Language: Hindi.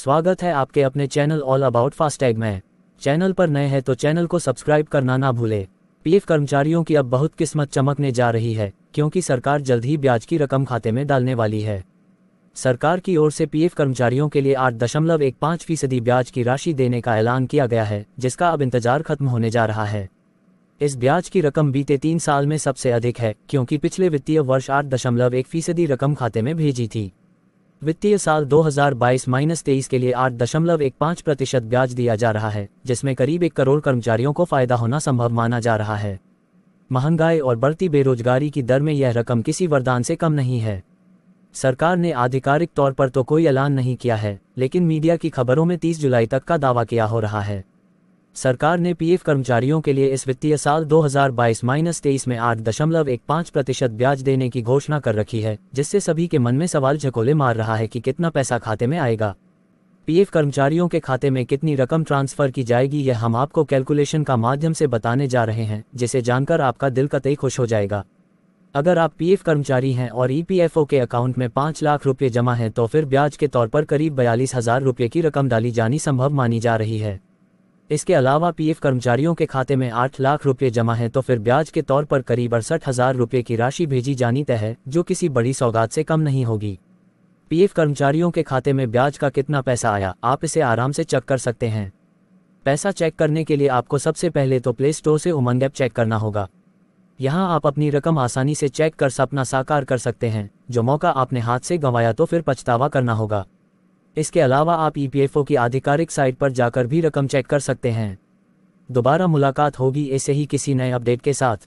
स्वागत है आपके अपने चैनल ऑल अबाउट फास्टैग में चैनल पर नए हैं तो चैनल को सब्सक्राइब करना ना भूले पीएफ कर्मचारियों की अब बहुत किस्मत चमकने जा रही है क्योंकि सरकार जल्द ही ब्याज की रकम खाते में डालने वाली है सरकार की ओर से पीएफ कर्मचारियों के लिए आठ दशमलव एक पाँच फीसदी ब्याज की राशि देने का ऐलान किया गया है जिसका अब इंतजार खत्म होने जा रहा है इस ब्याज की रकम बीते तीन साल में सबसे अधिक है क्योंकि पिछले वित्तीय वर्ष आठ दशमलव एक फीसदी रकम खाते में भेजी थी वित्तीय साल 2022-23 के लिए 8.15 प्रतिशत ब्याज दिया जा रहा है जिसमें करीब एक करोड़ कर्मचारियों को फायदा होना संभव माना जा रहा है महंगाई और बढ़ती बेरोजगारी की दर में यह रकम किसी वरदान से कम नहीं है सरकार ने आधिकारिक तौर पर तो कोई ऐलान नहीं किया है लेकिन मीडिया की खबरों में 30 जुलाई तक का दावा किया हो रहा है सरकार ने पीएफ कर्मचारियों के लिए इस वित्तीय साल 2022-23 में आठ दशमलव एक पाँच प्रतिशत ब्याज देने की घोषणा कर रखी है जिससे सभी के मन में सवाल झकोले मार रहा है कि कितना पैसा खाते में आएगा पीएफ कर्मचारियों के खाते में कितनी रकम ट्रांसफर की जाएगी यह हम आपको कैलकुलेशन का माध्यम से बताने जा रहे हैं जिसे जानकर आपका दिल कतई खुश हो जाएगा अगर आप पीएफ कर्मचारी हैं और ईपीएफओ के अकाउंट में पाँच लाख रुपये जमा हैं तो फिर ब्याज के तौर पर करीब बयालीस हजार रुपये की रकम डाली जानी संभव मानी जा रही है इसके अलावा पीएफ कर्मचारियों के खाते में आठ लाख रुपए जमा हैं तो फिर ब्याज के तौर पर करीब अड़सठ हजार रुपये की राशि भेजी जानी तय है जो किसी बड़ी सौगात से कम नहीं होगी पीएफ कर्मचारियों के खाते में ब्याज का कितना पैसा आया आप इसे आराम से चेक कर सकते हैं पैसा चेक करने के लिए आपको सबसे पहले तो प्ले स्टोर से उमंग ऐप चेक करना होगा यहाँ आप अपनी रकम आसानी से चेक कर सपना साकार कर सकते हैं जो मौका आपने हाथ से गंवाया तो फिर पछतावा करना होगा इसके अलावा आप ईपीएफओ e की आधिकारिक साइट पर जाकर भी रकम चेक कर सकते हैं दोबारा मुलाकात होगी ऐसे ही किसी नए अपडेट के साथ